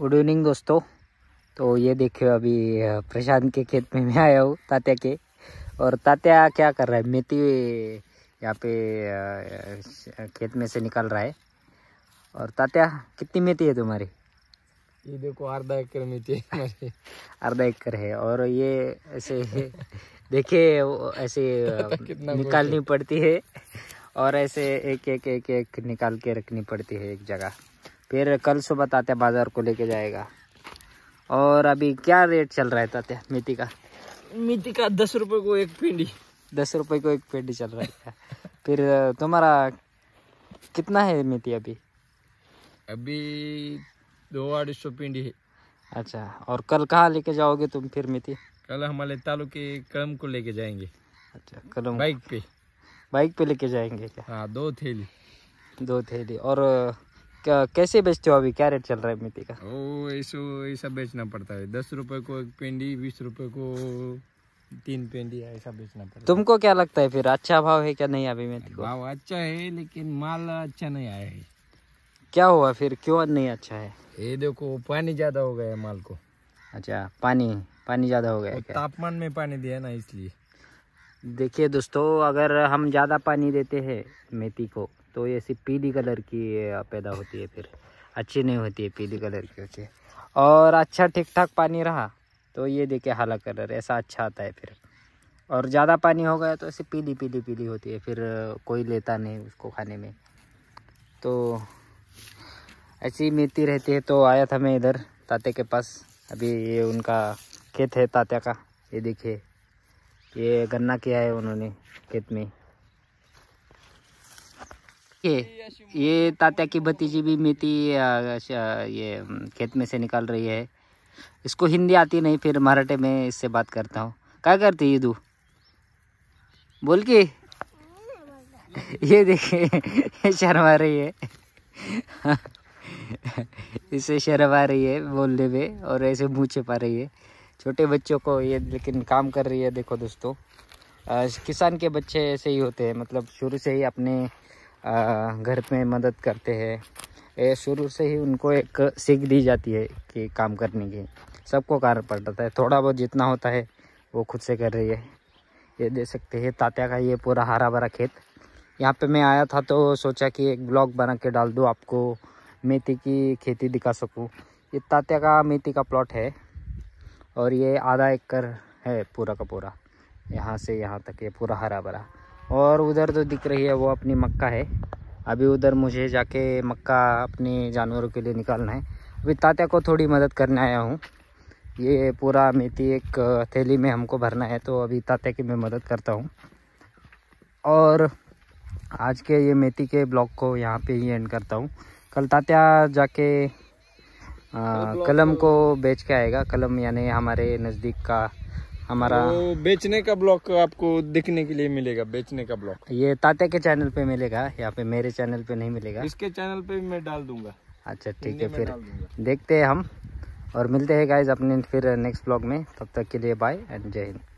good evening दोस्तों तो ये देखियो अभी प्रशांत के खेत में मैं आया हूँ तात्या के और तात्या क्या कर रहा है मेथी यहाँ पे खेत में से निकल रहा है और तात्या कितनी मेथी है तुम्हारी ये देखो अर्धा एकड़ मेथी है आधा एकड़ है और ये ऐसे देखिए ऐसे निकालनी पड़ती है और ऐसे एक एक एक एक निकाल के रखनी पड़ती है एक जगह फिर कल सुबह आते बाज़ार को लेके जाएगा और अभी क्या रेट चल रहा है तात्या मिट्टी का मिट्टी का दस रुपये को एक पेंडी दस रुपये को एक पेंडी चल रहा है फिर तुम्हारा कितना है मिट्टी अभी अभी दो अढ़ी सौ पिंडी है अच्छा और कल कहाँ लेके जाओगे तुम फिर मिट्टी कल हमारे के कलम को लेके जाएंगे अच्छा कलम बाइक पे बाइक पे लेके जाएंगे क्या हाँ दो थैली दो थैली और कैसे बेचते हो अभी क्या रेट चल रहा है मिट्टी का ओ ऐसो ऐसा बेचना पड़ता है दस रुपए को एक पेंडी बीस रुपए को तीन पेंडी ऐसा बेचना पड़ता है तुमको क्या लगता है फिर अच्छा भाव है क्या नहीं अभी मिट्टी को भाव अच्छा है लेकिन माल अच्छा नहीं आया है क्या हुआ फिर क्यों नहीं अच्छा है ये देखो पानी ज्यादा हो गया माल को अच्छा पानी पानी ज्यादा हो गया तापमान में पानी दिया ना इसलिए देखिए दोस्तों अगर हम ज़्यादा पानी देते हैं मेथी को तो ऐसी पीली कलर की पैदा होती है फिर अच्छी नहीं होती है पीली कलर की होती है और अच्छा ठीक ठाक पानी रहा तो ये देखे हाला कलर ऐसा अच्छा आता है फिर और ज़्यादा पानी हो गया तो ऐसे पीली पीली पीली होती है फिर कोई लेता नहीं उसको खाने में तो ऐसी मेती रहती है तो आया था मैं इधर ताते के पास अभी ये उनका खेत है तात्या का ये देखिए ये गन्ना किया है उन्होंने खेत में के ये तात्या की भतीजी भी मेथी ये खेत में से निकाल रही है इसको हिंदी आती नहीं फिर मराठे में इससे बात करता हूँ क्या करती ये दू बोल के ये देखे शर्मा रही है इससे शर्म आ रही है बोलने में और ऐसे मुँह छिपा रही है छोटे बच्चों को ये लेकिन काम कर रही है देखो दोस्तों किसान के बच्चे ऐसे ही होते हैं मतलब शुरू से ही अपने घर में मदद करते हैं ये शुरू से ही उनको एक सीख दी जाती है कि काम करने की सबको कारण पड़ता है थोड़ा बहुत जितना होता है वो खुद से कर रही है ये दे सकते हैं तात्या का ये पूरा हरा भरा खेत यहाँ पे मैं आया था तो सोचा कि एक ब्लॉग बना के डाल दूँ आपको मेथी की खेती दिखा सकूँ ये तात्या का मेथी का प्लॉट है और ये आधा एकड़ है पूरा का पूरा यहाँ से यहाँ तक ये पूरा हरा भरा और उधर जो तो दिख रही है वो अपनी मक्का है अभी उधर मुझे जाके मक्का अपने जानवरों के लिए निकालना है अभी तात्या को थोड़ी मदद करने आया हूँ ये पूरा मेथी एक थैली में हमको भरना है तो अभी तात्या की मैं मदद करता हूँ और आज के ये मेथी के ब्लॉग को यहाँ पे ही एंड करता हूँ कल तात्या जाके आ, कलम को बेच के आएगा कलम यानी हमारे नज़दीक का हमारा तो बेचने का ब्लॉक आपको देखने के लिए मिलेगा बेचने का ब्लॉक ये ताते के चैनल पे मिलेगा या फिर मेरे चैनल पे नहीं मिलेगा इसके चैनल पे मैं डाल दूंगा अच्छा ठीक है फिर देखते हैं हम और मिलते हैं गाइज अपने फिर नेक्स्ट ब्लॉग में तब तक के लिए बाय एंड जय हिंद